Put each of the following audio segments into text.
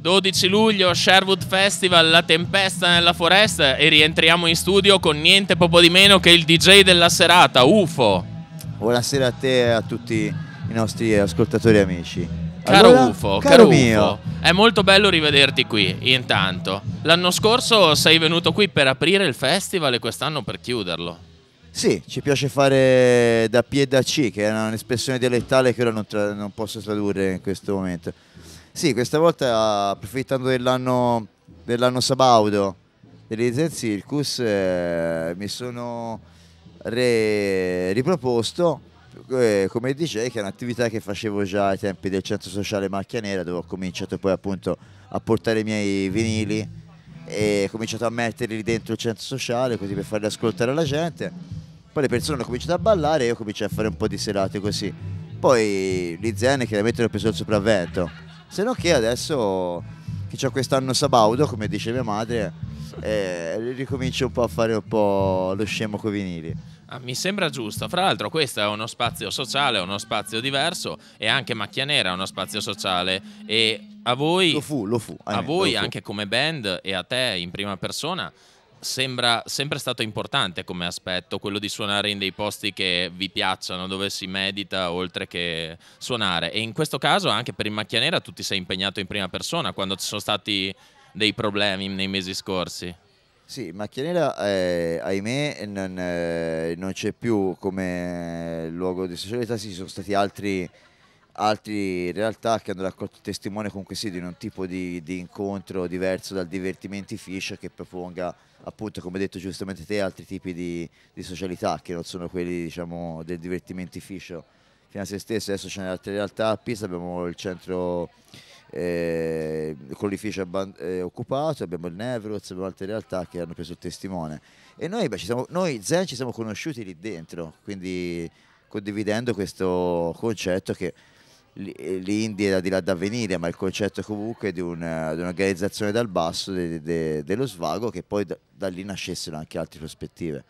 12 luglio, Sherwood Festival, la tempesta nella foresta e rientriamo in studio con niente poco di meno che il DJ della serata, UFO. Buonasera a te e a tutti i nostri ascoltatori e amici. Caro allora, UFO, caro, caro mio. UFO, è molto bello rivederti qui, intanto. L'anno scorso sei venuto qui per aprire il festival e quest'anno per chiuderlo. Sì, ci piace fare da P e da C, che è un'espressione dialettale che ora non, tra- non posso tradurre in questo momento. Sì, questa volta approfittando dell'anno dell sabaudo dell'Isen Circus eh, mi sono riproposto eh, come DJ che è un'attività che facevo già ai tempi del centro sociale Macchia Nera dove ho cominciato poi appunto a portare i miei vinili e ho cominciato a metterli dentro il centro sociale così per farli ascoltare alla gente poi le persone hanno cominciato a ballare e io ho cominciato a fare un po' di serate così poi gli l'Izen chiaramente hanno preso il sopravvento se no che adesso che ho quest'anno sabaudo, come dice mia madre, eh, ricomincio un po' a fare un po' lo scemo con i vinili. Ah, mi sembra giusto. Fra l'altro, questo è uno spazio sociale, uno spazio diverso e anche Macchia Nera è uno spazio sociale. E a voi, lo fu, lo fu, a voi lo fu. anche come band e a te in prima persona, sembra sempre stato importante come aspetto, quello di suonare in dei posti che vi piacciono, dove si medita oltre che suonare. E in questo caso anche per il Macchia Nera tu ti sei impegnato in prima persona quando ci sono stati dei problemi nei mesi scorsi. Sì, Macchia Nera, eh, ahimè, non, eh, non c'è più come luogo di socialità, sì, ci sono stati altri altri realtà che hanno raccolto testimone comunque sì di un tipo di, di incontro diverso dal divertimenti fish che proponga appunto come hai detto giustamente te altri tipi di, di socialità che non sono quelli diciamo del divertimenti fish fino a se stesso adesso c'è un'altra realtà a Pisa abbiamo il centro eh, collificio eh, occupato, abbiamo il Nevroz, abbiamo altre realtà che hanno preso il testimone. E noi, beh, siamo, noi Zen ci siamo conosciuti lì dentro, quindi condividendo questo concetto che eh, l'India è da di là da venire, ma il concetto è comunque di, una, eh, di un'organizzazione dal basso de, de, dello svago che poi da, da, lì nascessero anche altre prospettive.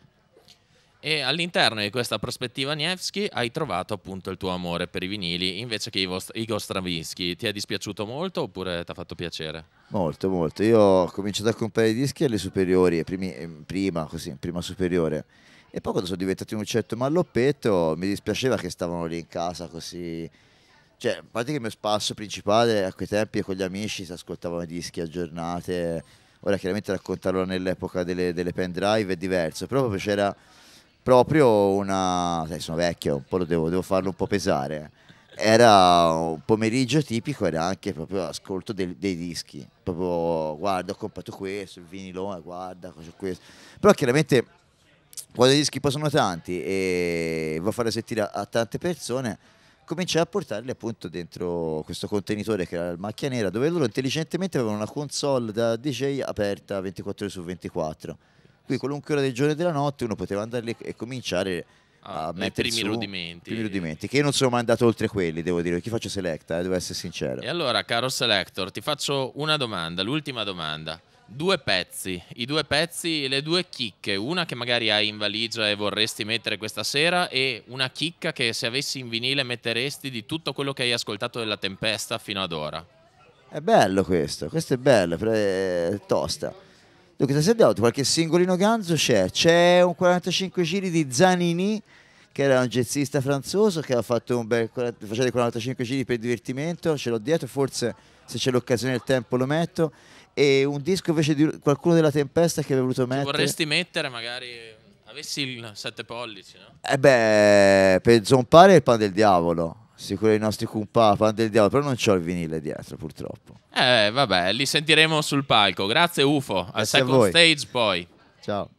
E all'interno di questa prospettiva Nevsky hai trovato appunto il tuo amore per i vinili invece che Igor Stravinsky. Ti è dispiaciuto molto oppure ti ha fatto piacere? Molto, molto. Io ho cominciato a comprare i dischi alle superiori, primi, eh, prima, così, prima superiore. E poi quando sono diventato un certo malloppetto mi dispiaceva che stavano lì in casa così cioè, a parte che il mio spasso principale a quei tempi e con gli amici si ascoltavano dischi a giornate. Ora chiaramente raccontarlo nell'epoca delle, delle pendrive è diverso, però proprio c'era proprio una... Sai, sono vecchio, un po' lo devo, devo farlo un po' pesare era un pomeriggio tipico, era anche proprio ascolto dei, dei dischi. Proprio guarda, ho comprato questo, il vinilone, guarda, ho questo. Però chiaramente quando i dischi poi sono tanti e vuoi farlo sentire a, a tante persone cominciai a portarli appunto dentro questo contenitore che era il macchia nera dove loro intelligentemente avevano una console da DJ aperta 24 ore su 24 qui qualunque ora del giorno e della notte uno poteva andare lì e cominciare ah, a mettere i primi rudimenti. primi rudimenti che io non sono mai andato oltre quelli devo dire chi faccio selecta eh, devo essere sincero e allora caro selector ti faccio una domanda l'ultima domanda Due pezzi, i due pezzi, le due chicche, una che magari hai in valigia e vorresti mettere questa sera e una chicca che se avessi in vinile metteresti di tutto quello che hai ascoltato della tempesta fino ad ora. È bello questo, questo è bello, però è tosta. Dunque, se abbiamo qualche singolino ganzo c'è, c'è un 45 giri di Zanini che era un jazzista franzoso che ha fatto un bel 45 giri per divertimento, ce l'ho dietro, forse se c'è l'occasione e il tempo lo metto e un disco invece di qualcuno della Tempesta che avevo voluto mettere. Ci vorresti mettere magari... Avessi il 7 pollici, no? Eh beh, per zompare il pan del diavolo. Sicuro i nostri compà, pan del diavolo, però non c'ho il vinile dietro purtroppo. Eh vabbè, li sentiremo sul palco. Grazie UFO, al Grazie second stage poi. Ciao.